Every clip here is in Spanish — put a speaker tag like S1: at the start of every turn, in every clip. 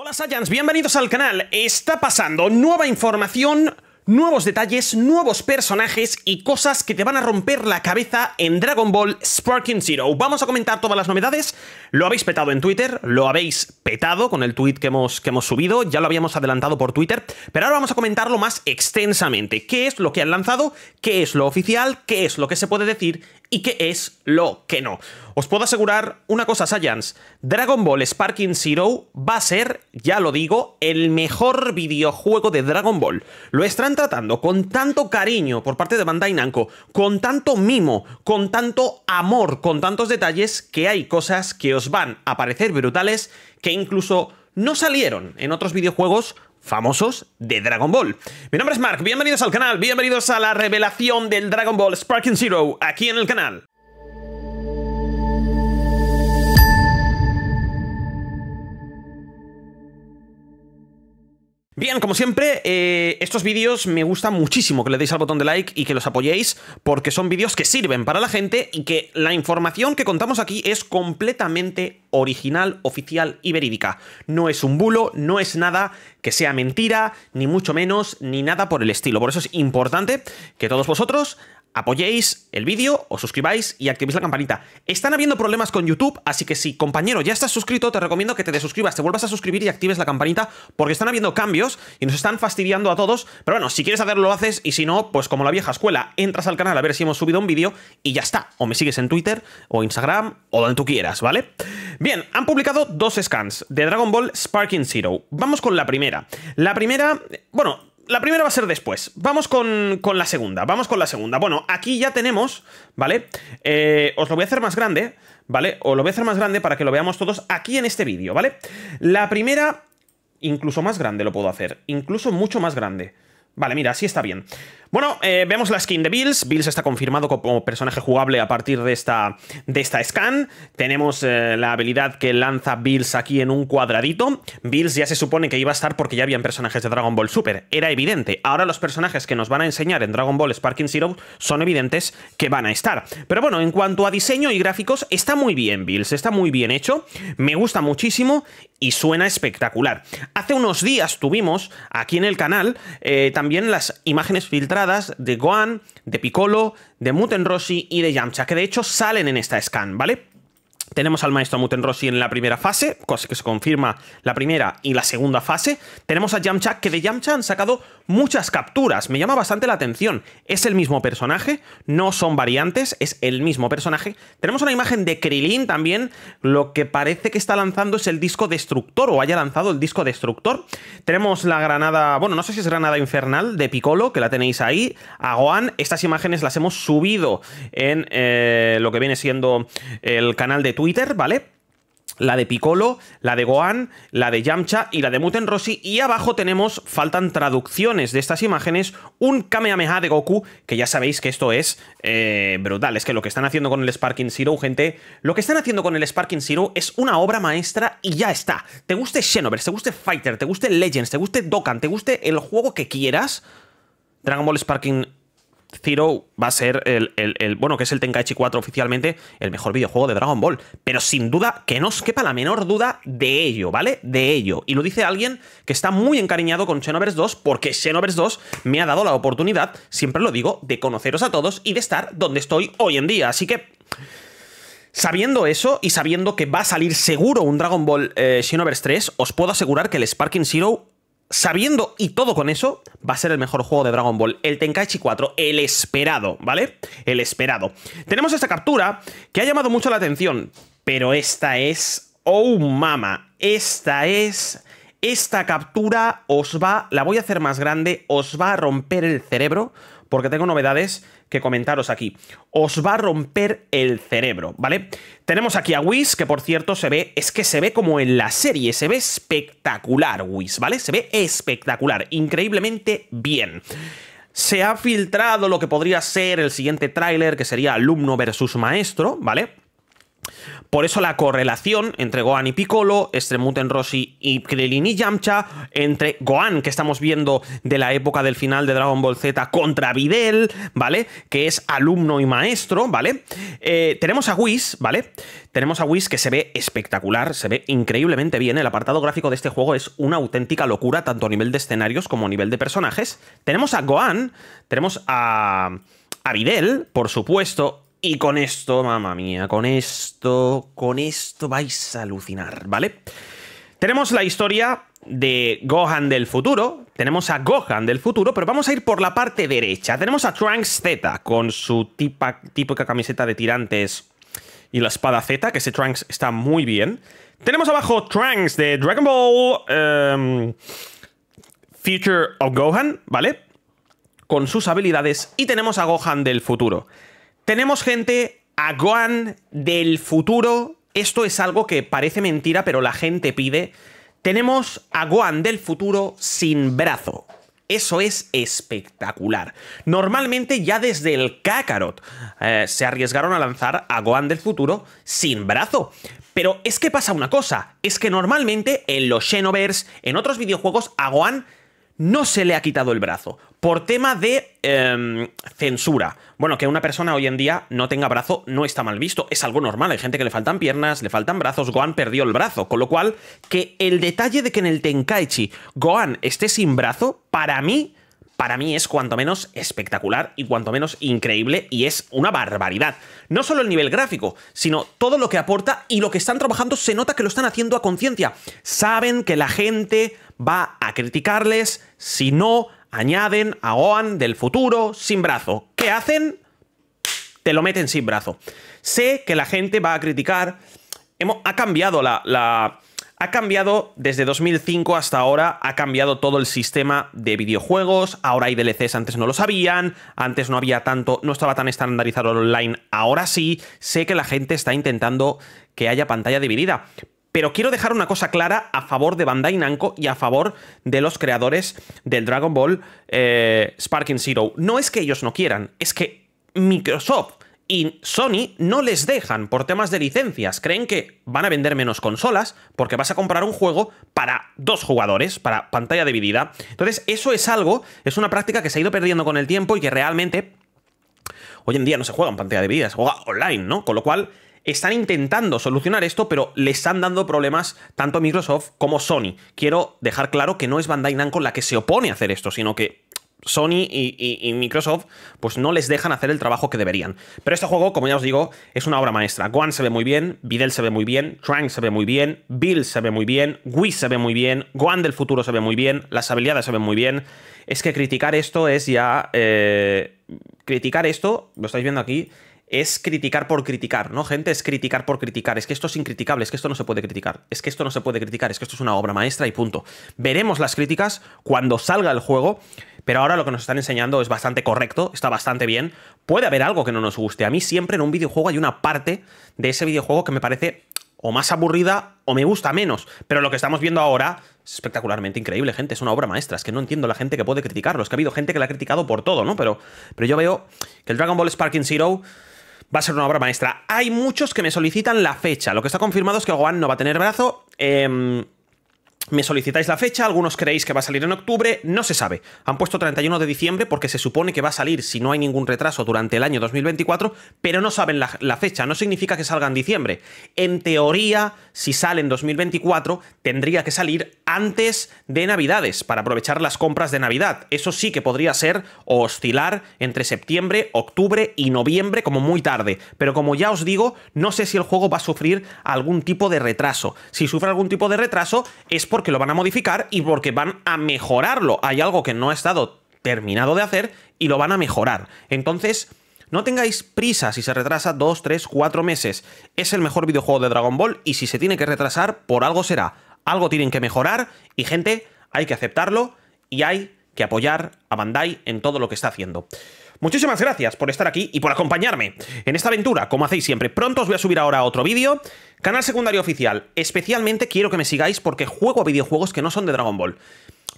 S1: Hola Saiyans, bienvenidos al canal. Está pasando nueva información, nuevos detalles, nuevos personajes y cosas que te van a romper la cabeza en Dragon Ball Sparking Zero. Vamos a comentar todas las novedades. Lo habéis petado en Twitter, lo habéis petado con el tweet que hemos, que hemos subido, ya lo habíamos adelantado por Twitter, pero ahora vamos a comentarlo más extensamente. ¿Qué es lo que han lanzado? ¿Qué es lo oficial? ¿Qué es lo que se puede decir? y qué es lo que no. Os puedo asegurar una cosa, Saiyans. Dragon Ball Sparking Zero va a ser, ya lo digo, el mejor videojuego de Dragon Ball. Lo están tratando con tanto cariño por parte de Bandai Namco, con tanto mimo, con tanto amor, con tantos detalles, que hay cosas que os van a parecer brutales que incluso no salieron en otros videojuegos famosos de Dragon Ball. Mi nombre es Mark, bienvenidos al canal, bienvenidos a la revelación del Dragon Ball Sparking Zero aquí en el canal. Bien, como siempre, eh, estos vídeos me gusta muchísimo que le deis al botón de like y que los apoyéis, porque son vídeos que sirven para la gente y que la información que contamos aquí es completamente original, oficial y verídica. No es un bulo, no es nada que sea mentira, ni mucho menos, ni nada por el estilo. Por eso es importante que todos vosotros apoyéis el vídeo, os suscribáis y activéis la campanita. Están habiendo problemas con YouTube, así que si, compañero, ya estás suscrito, te recomiendo que te desuscribas, te vuelvas a suscribir y actives la campanita, porque están habiendo cambios y nos están fastidiando a todos. Pero bueno, si quieres hacerlo, lo haces, y si no, pues como la vieja escuela, entras al canal a ver si hemos subido un vídeo y ya está. O me sigues en Twitter, o Instagram, o donde tú quieras, ¿vale? Bien, han publicado dos scans de Dragon Ball Sparking Zero. Vamos con la primera. La primera, bueno, la primera va a ser después. Vamos con, con, la segunda, vamos con la segunda. Bueno, aquí ya tenemos, ¿vale? Eh, os lo voy a hacer más grande, ¿vale? O lo voy a hacer más grande para que lo veamos todos aquí en este vídeo, ¿vale? La primera, incluso más grande lo puedo hacer, incluso mucho más grande. Vale, mira, así está bien. Bueno, eh, vemos la skin de Bills. Bills está confirmado como personaje jugable a partir de esta, de esta scan. Tenemos eh, la habilidad que lanza Bills aquí en un cuadradito. Bills ya se supone que iba a estar porque ya habían personajes de Dragon Ball Super. Era evidente. Ahora los personajes que nos van a enseñar en Dragon Ball Sparking Zero son evidentes que van a estar. Pero bueno, en cuanto a diseño y gráficos, está muy bien Bills. Está muy bien hecho. Me gusta muchísimo y suena espectacular. Hace unos días tuvimos aquí en el canal eh, también las imágenes filtradas de Guan, de Piccolo, de Rossi y de Yamcha, que de hecho salen en esta scan, ¿vale? Tenemos al maestro Muten en la primera fase, cosa que se confirma la primera y la segunda fase. Tenemos a Yamcha, que de Yamcha han sacado muchas capturas. Me llama bastante la atención. Es el mismo personaje, no son variantes, es el mismo personaje. Tenemos una imagen de Krilin también. Lo que parece que está lanzando es el disco destructor, o haya lanzado el disco destructor. Tenemos la granada, bueno, no sé si es granada infernal de Piccolo, que la tenéis ahí. A Gohan, estas imágenes las hemos subido en eh, lo que viene siendo el canal de Twitter, ¿vale? la de Piccolo, la de Gohan, la de Yamcha y la de Muten Rossi. Y abajo tenemos, faltan traducciones de estas imágenes, un Kamehameha de Goku, que ya sabéis que esto es eh, brutal. Es que lo que están haciendo con el Sparking Zero, gente, lo que están haciendo con el Sparking Zero es una obra maestra y ya está. Te guste Xenoverse, te guste Fighter, te guste Legends, te guste Dokkan, te guste el juego que quieras. Dragon Ball Sparking Zero va a ser el, bueno, que es el Tenkaichi 4 oficialmente, el mejor videojuego de Dragon Ball. Pero sin duda, que no os quepa la menor duda de ello, ¿vale? De ello. Y lo dice alguien que está muy encariñado con Xenoverse 2 porque Xenoverse 2 me ha dado la oportunidad, siempre lo digo, de conoceros a todos y de estar donde estoy hoy en día. Así que... Sabiendo eso y sabiendo que va a salir seguro un Dragon Ball Xenovers eh, Xenoverse 3, os puedo asegurar que el Sparking Zero sabiendo y todo con eso, va a ser el mejor juego de Dragon Ball, el Tenkaichi 4, el esperado, ¿vale? El esperado. Tenemos esta captura que ha llamado mucho la atención, pero esta es... ¡Oh, mama! Esta es esta captura os va, la voy a hacer más grande, os va a romper el cerebro, porque tengo novedades que comentaros aquí. Os va a romper el cerebro, ¿vale? Tenemos aquí a Whis, que por cierto se ve, es que se ve como en la serie, se ve espectacular Whis, ¿vale? Se ve espectacular, increíblemente bien. Se ha filtrado lo que podría ser el siguiente tráiler, que sería alumno versus maestro, ¿vale? Por eso la correlación entre Gohan y Piccolo, Stremuten Rossi y Krillin y Yamcha, entre Gohan, que estamos viendo de la época del final de Dragon Ball Z, contra Videl, ¿vale? Que es alumno y maestro, ¿vale? Eh, tenemos a Whis, ¿vale? Tenemos a Whis que se ve espectacular, se ve increíblemente bien. El apartado gráfico de este juego es una auténtica locura, tanto a nivel de escenarios como a nivel de personajes. Tenemos a Gohan, tenemos a... A Videl, por supuesto, y con esto, mamá mía, con esto, con esto vais a alucinar, ¿vale? Tenemos la historia de Gohan del futuro, tenemos a Gohan del futuro, pero vamos a ir por la parte derecha. Tenemos a Trunks Z con su típica camiseta de tirantes y la espada Z, que ese Trunks está muy bien. Tenemos abajo Trunks de Dragon Ball em, Future of Gohan, ¿vale? Con sus habilidades. Y tenemos a Gohan del futuro. Tenemos gente a Gohan del futuro. Esto es algo que parece mentira, pero la gente pide. Tenemos a Gohan del futuro sin brazo. Eso es espectacular. Normalmente ya desde el Kakarot eh, se arriesgaron a lanzar a Gohan del futuro sin brazo. Pero es que pasa una cosa, es que normalmente en los Xenoverse, en otros videojuegos, a Gohan no se le ha quitado el brazo por tema de em, censura. Bueno, que una persona hoy en día no tenga brazo no está mal visto, es algo normal. Hay gente que le faltan piernas, le faltan brazos, Gohan perdió el brazo, con lo cual que el detalle de que en el Tenkaichi Gohan esté sin brazo, para mí para mí es cuanto menos espectacular y cuanto menos increíble y es una barbaridad. No solo el nivel gráfico, sino todo lo que aporta y lo que están trabajando se nota que lo están haciendo a conciencia. Saben que la gente va a criticarles si no añaden a Gohan del futuro sin brazo. ¿Qué hacen? Te lo meten sin brazo. Sé que la gente va a criticar. Hemos, ha cambiado la, ha cambiado desde 2005 hasta ahora, ha cambiado todo el sistema de videojuegos, ahora hay DLCs, antes no lo sabían, antes no había tanto, no estaba tan estandarizado online, ahora sí, sé que la gente está intentando que haya pantalla dividida, pero quiero dejar una cosa clara a favor de Bandai Namco y a favor de los creadores del Dragon Ball eh, Sparking Zero. No es que ellos no quieran, es que Microsoft y Sony no les dejan por temas de licencias. Creen que van a vender menos consolas porque vas a comprar un juego para dos jugadores, para pantalla dividida. Entonces, eso es algo, es una práctica que se ha ido perdiendo con el tiempo y que realmente hoy en día no se juega en pantalla dividida, se juega online, ¿no? Con lo cual están intentando solucionar esto, pero les están dando problemas tanto Microsoft como Sony. Quiero dejar claro que no es Bandai Namco la que se opone a hacer esto, sino que Sony y, Microsoft pues no les dejan hacer el trabajo que deberían. Pero este juego, como ya os digo, es una obra maestra. Guan se ve muy bien, Videl se ve muy bien, Trank se ve muy bien, Bill se ve muy bien, Wii se ve muy bien, Guan del futuro se ve muy bien, las habilidades se ven muy bien. Es que criticar esto es ya... Eh, criticar esto, lo estáis viendo aquí, es criticar por criticar, ¿no, gente? Es criticar por criticar. Es que esto es incriticable, es que esto no se puede criticar. Es que esto no se puede criticar, es que esto es una obra maestra y punto. Veremos las críticas cuando salga el juego, pero ahora lo que nos están enseñando es bastante correcto, está bastante bien. Puede haber algo que no nos guste. A mí siempre en un videojuego hay una parte de ese videojuego que me parece o más aburrida o me gusta menos. Pero lo que estamos viendo ahora es espectacularmente increíble, gente. Es una obra maestra. Es que no entiendo la gente que puede criticarlo. Es que ha habido gente que la ha criticado por todo, ¿no? Pero, pero yo veo que el Dragon Ball Sparking Zero va a ser una obra maestra. Hay muchos que me solicitan la fecha. Lo que está confirmado es que Juan no va a tener brazo. Eh, me solicitáis la fecha, algunos creéis que va a salir en octubre, no se sabe. Han puesto 31 de diciembre porque se supone que va a salir, si no hay ningún retraso, durante el año 2024, pero no saben la, fecha, no significa que salga en diciembre. En teoría, si sale en 2024, tendría que salir antes de Navidades, para aprovechar las compras de Navidad. Eso sí que podría ser o oscilar entre septiembre, octubre y noviembre, como muy tarde. Pero como ya os digo, no sé si el juego va a sufrir algún tipo de retraso. Si sufre algún tipo de retraso, es por porque lo van a modificar y porque van a mejorarlo. Hay algo que no ha estado terminado de hacer y lo van a mejorar. Entonces, no tengáis prisa si se retrasa 2, 3, 4 meses. Es el mejor videojuego de Dragon Ball y si se tiene que retrasar, por algo será. Algo tienen que mejorar y gente, hay que aceptarlo y hay que apoyar a Bandai en todo lo que está haciendo. Muchísimas gracias por estar aquí y por acompañarme en esta aventura, como hacéis siempre. Pronto os voy a subir ahora otro vídeo. Canal secundario oficial. Especialmente quiero que me sigáis porque juego a videojuegos que no son de Dragon Ball.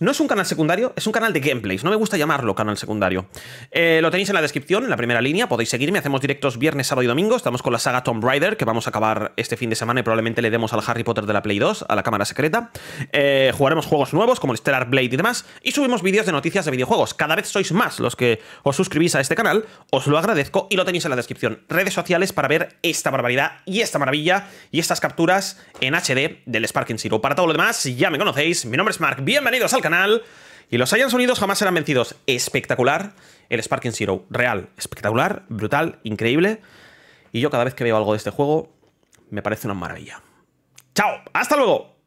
S1: No es un canal secundario, es un canal de gameplays. No me gusta llamarlo canal secundario. Eh, lo tenéis en la descripción, en la primera línea. Podéis seguirme. Hacemos directos viernes, sábado y domingo. Estamos con la saga Tomb Raider, que vamos a acabar este fin de semana y probablemente le demos al Harry Potter de la Play 2, a la cámara secreta. Eh, jugaremos juegos nuevos, como el Stellar Blade y demás. Y subimos vídeos de noticias de videojuegos. Cada vez sois más los que os suscribís a este canal. Os lo agradezco y lo tenéis en la descripción. Redes sociales para ver esta barbaridad y esta maravilla y estas capturas en HD del Sparking Zero. Para todo lo demás, ya me conocéis. Mi nombre es Mark. Bienvenidos al canal y los hayan sonidos jamás serán vencidos. Espectacular el Sparking Zero. Real, espectacular, brutal, increíble. Y yo cada vez que veo algo de este juego, me parece una maravilla. ¡Chao! ¡Hasta luego!